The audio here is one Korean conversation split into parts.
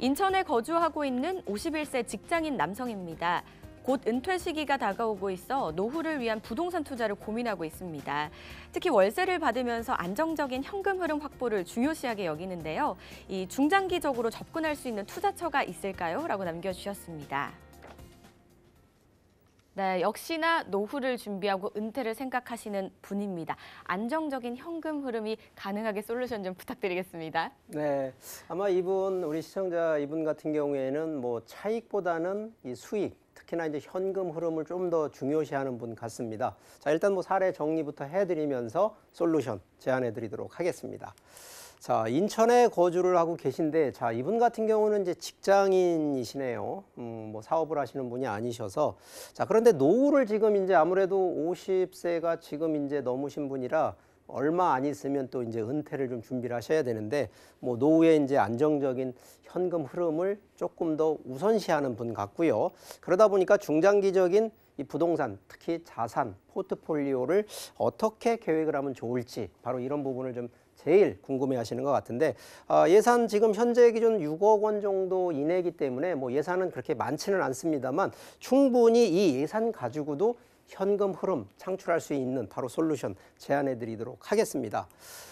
인천에 거주하고 있는 51세 직장인 남성입니다. 곧 은퇴 시기가 다가오고 있어 노후를 위한 부동산 투자를 고민하고 있습니다. 특히 월세를 받으면서 안정적인 현금 흐름 확보를 중요시하게 여기는데요. 이 중장기적으로 접근할 수 있는 투자처가 있을까요? 라고 남겨주셨습니다. 네, 역시나 노후를 준비하고 은퇴를 생각하시는 분입니다. 안정적인 현금 흐름이 가능하게 솔루션 좀 부탁드리겠습니다. 네, 아마 이분 우리 시청자 이분 같은 경우에는 뭐 차익보다는 이 수익 특히나 이제 현금 흐름을 좀 더 중요시하는 분 같습니다. 자, 일단 뭐 사례 정리부터 해드리면서 솔루션 제안해드리도록 하겠습니다. 자, 인천에 거주를 하고 계신데, 자, 이분 같은 경우는 이제 직장인이시네요. 음, 뭐 사업을 하시는 분이 아니셔서. 자, 그런데 노후를 지금 이제 아무래도 50세가 지금 이제 넘으신 분이라 얼마 안 있으면 또 이제 은퇴를 좀 준비를 하셔야 되는데 뭐 노후에 이제 안정적인 현금 흐름을 조금 더 우선시하는 분 같고요. 그러다 보니까 중장기적인 이 부동산 특히 자산 포트폴리오를 어떻게 계획을 하면 좋을지 바로 이런 부분을 좀 제일 궁금해하시는 것 같은데 어, 예산 지금 현재 기준 6억 원 정도 이내이기 때문에 뭐 예산은 그렇게 많지는 않습니다만 충분히 이 예산 가지고도 현금 흐름 창출할 수 있는 바로 솔루션 제안해 드리도록 하겠습니다.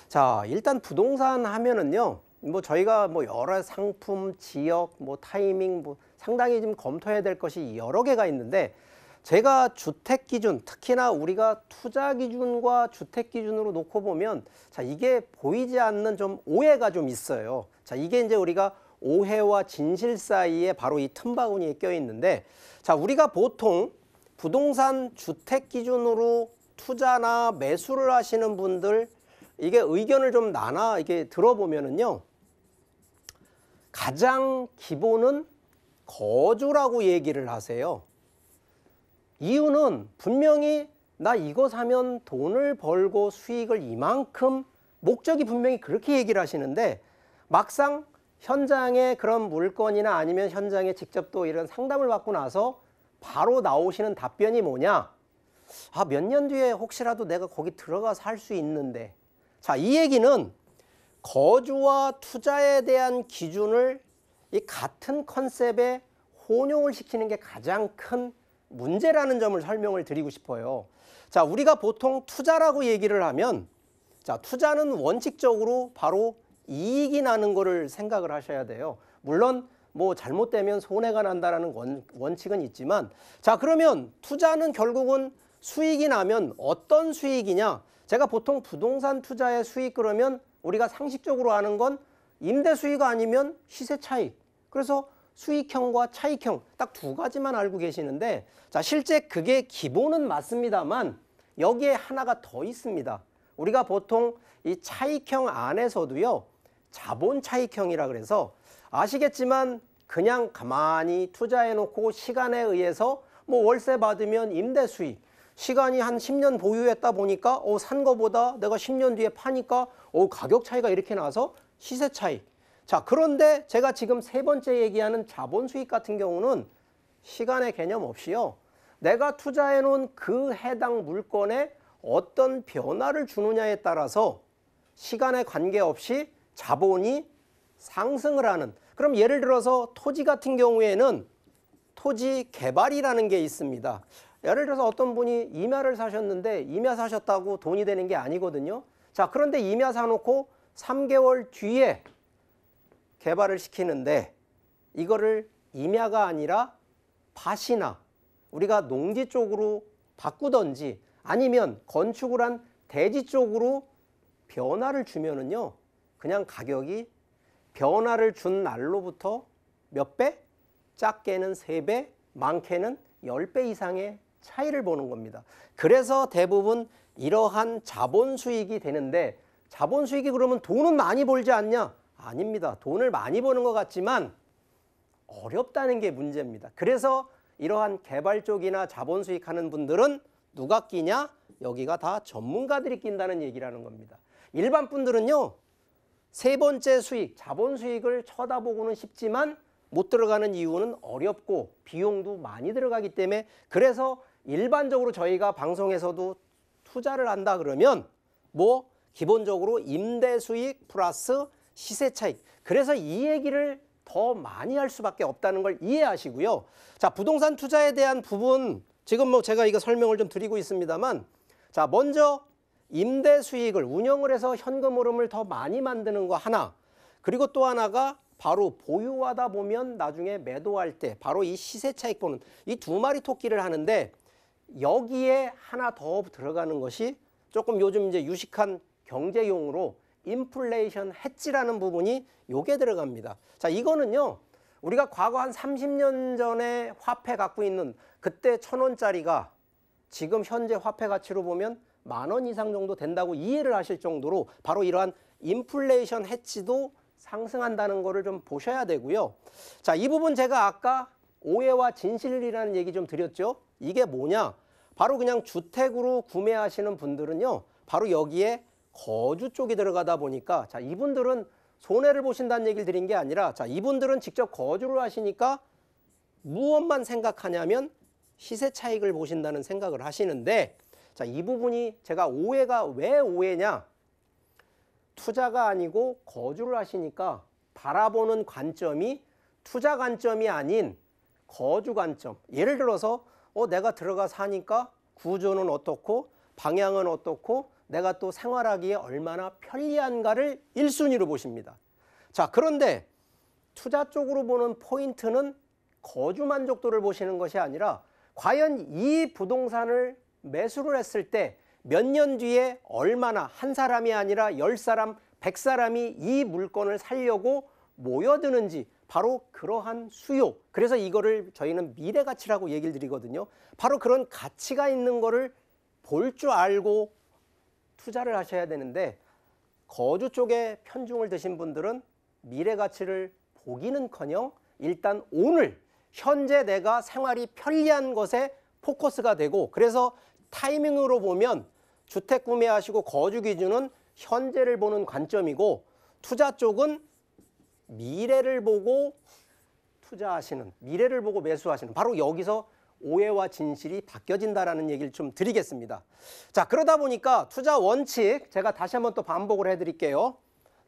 자, 일단 부동산 하면은요. 뭐 저희가 뭐 여러 상품, 지역, 뭐 타이밍 뭐 상당히 좀 검토해야 될 것이 여러 개가 있는데 제가 주택 기준 특히나 우리가 투자 기준과 주택 기준으로 놓고 보면 자 이게 보이지 않는 좀 오해가 좀 있어요. 자 이게 이제 우리가 오해와 진실 사이에 바로 이 틈바구니에 껴 있는데 자 우리가 보통 부동산 주택 기준으로 투자나 매수를 하시는 분들 이게 의견을 좀나나 이게 들어보면은요 가장 기본은 거주라고 얘기를 하세요. 이유는 분명히 나 이거 사면 돈을 벌고 수익을 이만큼 목적이 분명히 그렇게 얘기를 하시는데 막상 현장에 그런 물건이나 아니면 현장에 직접 또 이런 상담을 받고 나서 바로 나오시는 답변이 뭐냐 아 몇 년 뒤에 혹시라도 내가 거기 들어가 살 수 있는데 자 이 얘기는 거주와 투자에 대한 기준을 이 같은 컨셉에 혼용을 시키는 게 가장 큰 문제라는 점을 설명을 드리고 싶어요. 자, 우리가 보통 투자라고 얘기를 하면 자, 투자는 원칙적으로 바로 이익이 나는 거를 생각을 하셔야 돼요. 물론 뭐 잘못되면 손해가 난다라는 원, 원칙은 있지만 자, 그러면 투자는 결국은 수익이 나면 어떤 수익이냐? 제가 보통 부동산 투자의 수익 그러면 우리가 상식적으로 아는 건 임대 수익 아니면 시세 차익. 그래서 수익형과 차익형 딱 두 가지만 알고 계시는데 자 실제 그게 기본은 맞습니다만 여기에 하나가 더 있습니다. 우리가 보통 이 차익형 안에서도요 자본 차익형이라 그래서 아시겠지만 그냥 가만히 투자해 놓고 시간에 의해서 뭐 월세 받으면 임대 수익 시간이 한 10년 보유했다 보니까 어, 산 거보다 내가 10년 뒤에 파니까 어, 가격 차이가 이렇게 나서 시세 차이 자, 그런데 제가 지금 세 번째 얘기하는 자본 수익 같은 경우는 시간의 개념 없이요. 내가 투자해 놓은 그 해당 물건에 어떤 변화를 주느냐에 따라서 시간에 관계없이 자본이 상승을 하는 그럼 예를 들어서 토지 같은 경우에는 토지 개발이라는 게 있습니다. 예를 들어서 어떤 분이 임야를 사셨는데 임야 사셨다고 돈이 되는 게 아니거든요. 자, 그런데 임야 사놓고 3개월 뒤에 개발을 시키는데 이거를 임야가 아니라 밭이나 우리가 농지 쪽으로 바꾸던지 아니면 건축을 한 대지 쪽으로 변화를 주면은요 그냥 가격이 변화를 준 날로부터 몇 배? 작게는 3배, 많게는 10배 이상의 차이를 보는 겁니다. 그래서 대부분 이러한 자본 수익이 되는데 자본 수익이 그러면 돈은 많이 벌지 않냐? 아닙니다. 돈을 많이 버는 것 같지만 어렵다는 게 문제입니다. 그래서 이러한 개발 쪽이나 자본 수익하는 분들은 누가 끼냐? 여기가 다 전문가들이 낀다는 얘기라는 겁니다. 일반 분들은요. 세 번째 수익, 자본 수익을 쳐다보고는 쉽지만 못 들어가는 이유는 어렵고 비용도 많이 들어가기 때문에 그래서 일반적으로 저희가 방송에서도 투자를 한다 그러면 뭐 기본적으로 임대 수익 플러스 시세 차익. 그래서 이 얘기를 더 많이 할 수밖에 없다는 걸 이해하시고요. 자, 부동산 투자에 대한 부분 지금 뭐 제가 이거 설명을 좀 드리고 있습니다만 자, 먼저 임대 수익을 운영을 해서 현금 흐름을 더 많이 만드는 거 하나. 그리고 또 하나가 바로 보유하다 보면 나중에 매도할 때 바로 이 시세 차익 보는 이 두 마리 토끼를 하는데 여기에 하나 더 들어가는 것이 조금 요즘 이제 유식한 경제용으로 인플레이션 해지라는 부분이 요게 들어갑니다. 자, 이거는요. 우리가 과거 한 30년 전에 화폐 갖고 있는 그때 1 0 0 0원짜리가 지금 현재 화폐 가치로 보면 만원 이상 정도 된다고 이해를 하실 정도로 바로 이러한 인플레이션 해치도 상승한다는 거를 좀 보셔야 되고요. 자, 이 부분 제가 아까 오해와 진실이라는 얘기 좀 드렸죠. 이게 뭐냐? 바로 그냥 주택으로 구매하시는 분들은요. 바로 여기에 거주 쪽이 들어가다 보니까 자 이분들은 손해를 보신다는 얘기를 드린 게 아니라 자 이분들은 직접 거주를 하시니까 무엇만 생각하냐면 시세 차익을 보신다는 생각을 하시는데 자이 부분이 제가 오해가 왜 오해냐 투자가 아니고 거주를 하시니까 바라보는 관점이 투자 관점이 아닌 거주 관점 예를 들어서 어 내가 들어가 사니까 구조는 어떻고 방향은 어떻고 내가 또 생활하기에 얼마나 편리한가를 1순위로 보십니다. 자, 그런데 투자 쪽으로 보는 포인트는 거주 만족도를 보시는 것이 아니라 과연 이 부동산을 매수를 했을 때 몇 년 뒤에 얼마나 한 사람이 아니라 열사람백사람이이 물건을 살려고 모여드는지 바로 그러한 수요. 그래서 이거를 저희는 미래 가치라고 얘기를 드리거든요. 바로 그런 가치가 있는 거를 볼 줄 알고 투자를 하셔야 되는데 거주 쪽에 편중을 드신 분들은 미래 가치를 보기는커녕 일단 오늘 현재 내가 생활이 편리한 것에 포커스가 되고 그래서 타이밍으로 보면 주택 구매하시고 거주 기준은 현재를 보는 관점이고 투자 쪽은 미래를 보고 투자하시는 미래를 보고 매수하시는 바로 여기서 오해와 진실이 바뀌어진다라는 얘기를 좀 드리겠습니다. 자, 그러다 보니까 투자 원칙 제가 다시 한번 또 반복을 해 드릴게요.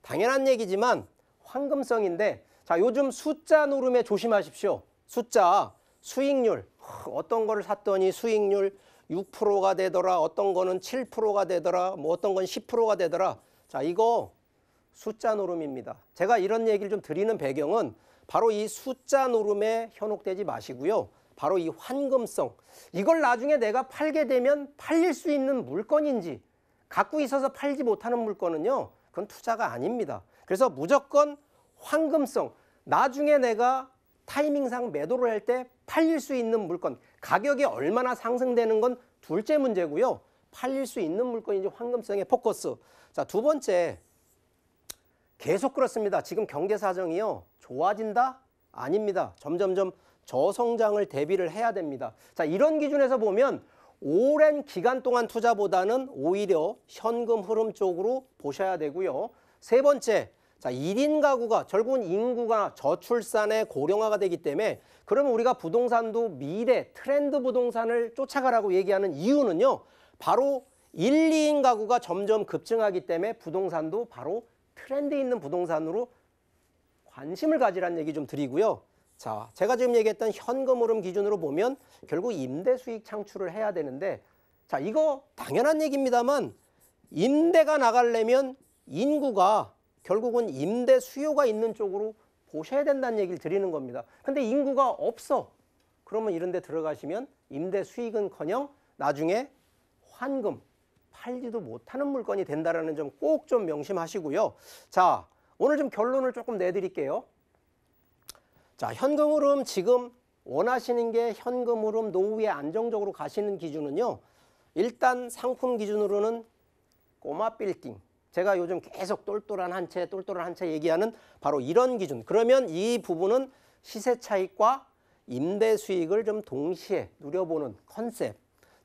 당연한 얘기지만 황금성인데 자, 요즘 숫자 누름에 조심하십시오. 숫자, 수익률. 어떤 거를 샀더니 수익률 6%가 되더라. 어떤 거는 7%가 되더라. 뭐 어떤 건 10%가 되더라. 자, 이거 숫자 노름입니다. 제가 이런 얘기를 좀 드리는 배경은 바로 이 숫자 노름에 현혹되지 마시고요. 바로 이 환금성. 이걸 나중에 내가 팔게 되면 팔릴 수 있는 물건인지 갖고 있어서 팔지 못하는 물건은요. 그건 투자가 아닙니다. 그래서 무조건 환금성. 나중에 내가 타이밍상 매도를 할 때 팔릴 수 있는 물건. 가격이 얼마나 상승되는 건 둘째 문제고요. 팔릴 수 있는 물건인지 환금성에 포커스. 자, 두 번째. 계속 그렇습니다. 지금 경제 사정이요. 좋아진다? 아닙니다. 점점점 저성장을 대비를 해야 됩니다. 자, 이런 기준에서 보면 오랜 기간 동안 투자보다는 오히려 현금 흐름 쪽으로 보셔야 되고요. 세 번째, 자, 1인 가구가 결국은 인구가 저출산의 고령화가 되기 때문에 그러면 우리가 부동산도 미래 트렌드 부동산을 쫓아가라고 얘기하는 이유는요. 바로 1, 2인 가구가 점점 급증하기 때문에 부동산도 바로 트렌드 있는 부동산으로 관심을 가지라는 얘기 좀 드리고요. 자, 제가 지금 얘기했던 현금 흐름 기준으로 보면 결국 임대 수익 창출을 해야 되는데 자, 이거 당연한 얘기입니다만 임대가 나가려면 인구가 결국은 임대 수요가 있는 쪽으로 보셔야 된다는 얘기를 드리는 겁니다. 근데 인구가 없어. 그러면 이런 데 들어가시면 임대 수익은커녕 나중에 환금 팔지도 못하는 물건이 된다라는 점 꼭좀 좀 명심하시고요. 자, 오늘 좀 결론을 조금 내드릴게요. 자, 현금 흐름 지금 원하시는 게 현금 흐름 노후에 안정적으로 가시는 기준은요. 일단 상품 기준으로는 꼬마 빌딩. 제가 요즘 계속 똘똘한 한 채, 똘똘한 한 채 얘기하는 바로 이런 기준. 그러면 이 부분은 시세 차익과 임대 수익을 좀 동시에 누려보는 컨셉.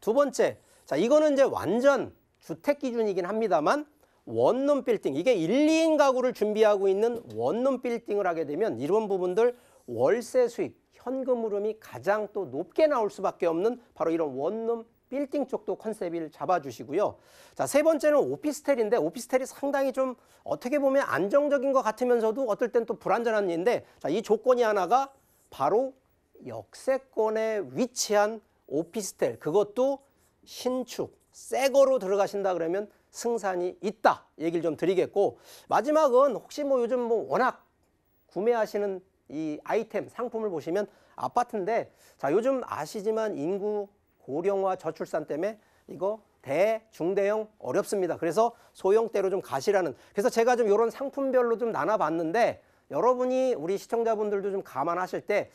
두 번째, 자 이거는 이제 완전 주택 기준이긴 합니다만 원룸 빌딩, 이게 1, 2인 가구를 준비하고 있는 원룸 빌딩을 하게 되면 이런 부분들 월세 수익, 현금 흐름이 가장 또 높게 나올 수밖에 없는 바로 이런 원룸 빌딩 쪽도 컨셉을 잡아주시고요. 자, 세 번째는 오피스텔인데 오피스텔이 상당히 좀 어떻게 보면 안정적인 것 같으면서도 어떨 땐 또 불안전한 일인데 자, 이 조건이 하나가 바로 역세권에 위치한 오피스텔 그것도 신축 새거로 들어가신다 그러면 승산이 있다 얘기를 좀 드리겠고 마지막은 혹시 뭐 요즘 뭐 워낙 구매하시는 이 아이템 상품을 보시면 아파트인데 자 요즘 아시지만 인구 고령화 저출산 때문에 이거 대 중대형 어렵습니다. 그래서 소형대로 좀 가시라는 그래서 제가 좀 이런 상품별로 좀 나눠봤는데 여러분이 우리 시청자분들도 좀 감안하실 때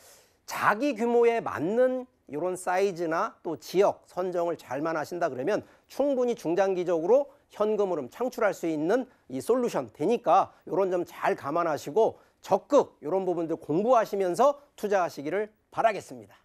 자기 규모에 맞는 이런 사이즈나 또 지역 선정을 잘만 하신다 그러면 충분히 중장기적으로 현금으로 창출할 수 있는 이 솔루션 되니까 요런점 잘 감안하시고 적극 이런 부분들 공부하시면서 투자하시기를 바라겠습니다.